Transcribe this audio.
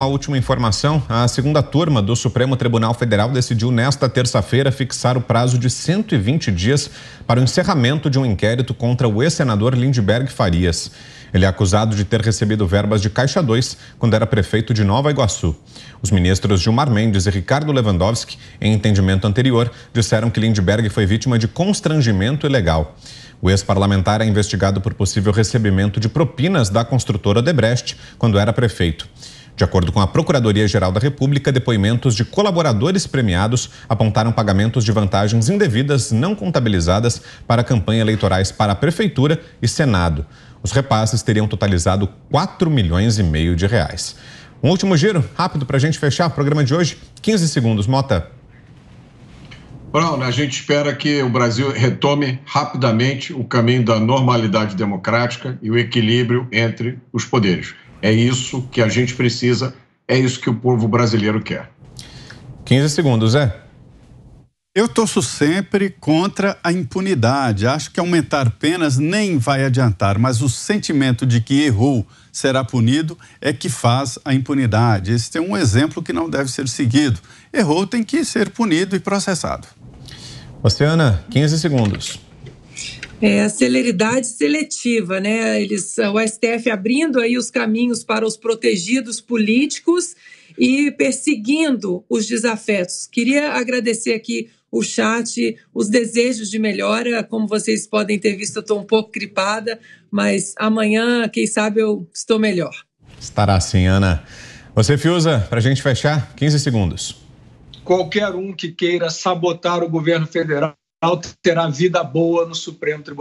A última informação: a segunda turma do Supremo Tribunal Federal decidiu nesta terça-feira fixar o prazo de 120 dias para o encerramento de um inquérito contra o ex-senador Lindbergh Farias. Ele é acusado de ter recebido verbas de Caixa 2 quando era prefeito de Nova Iguaçu. Os ministros Gilmar Mendes e Ricardo Lewandowski, em entendimento anterior, disseram que Lindbergh foi vítima de constrangimento ilegal. O ex-parlamentar é investigado por possível recebimento de propinas da construtora Debrecht quando era prefeito. De acordo com a Procuradoria-Geral da República, depoimentos de colaboradores premiados apontaram pagamentos de vantagens indevidas não contabilizadas para campanha eleitorais para a Prefeitura e Senado. Os repasses teriam totalizado 4 milhões e meio de reais. Um último giro, rápido, para a gente fechar o programa de hoje. 15 segundos, Mota. Bruno, a gente espera que o Brasil retome rapidamente o caminho da normalidade democrática e o equilíbrio entre os poderes. É isso que a gente precisa, é isso que o povo brasileiro quer. 15 segundos, Zé. Eu torço sempre contra a impunidade. Acho que aumentar penas nem vai adiantar, mas o sentimento de que errou será punido é que faz a impunidade. Esse é um exemplo que não deve ser seguido. Errou tem que ser punido e processado. Oceana, 15 segundos. É, celeridade seletiva, né? Eles, o STF abrindo aí os caminhos para os protegidos políticos e perseguindo os desafetos. Queria agradecer aqui o chat, os desejos de melhora. Como vocês podem ter visto, eu estou um pouco gripada, mas amanhã, quem sabe, eu estou melhor. Estará sim, Ana. Você, Fiuza, para a gente fechar, 15 segundos. Qualquer um que queira sabotar o governo federal alterar vida boa no Supremo Tribunal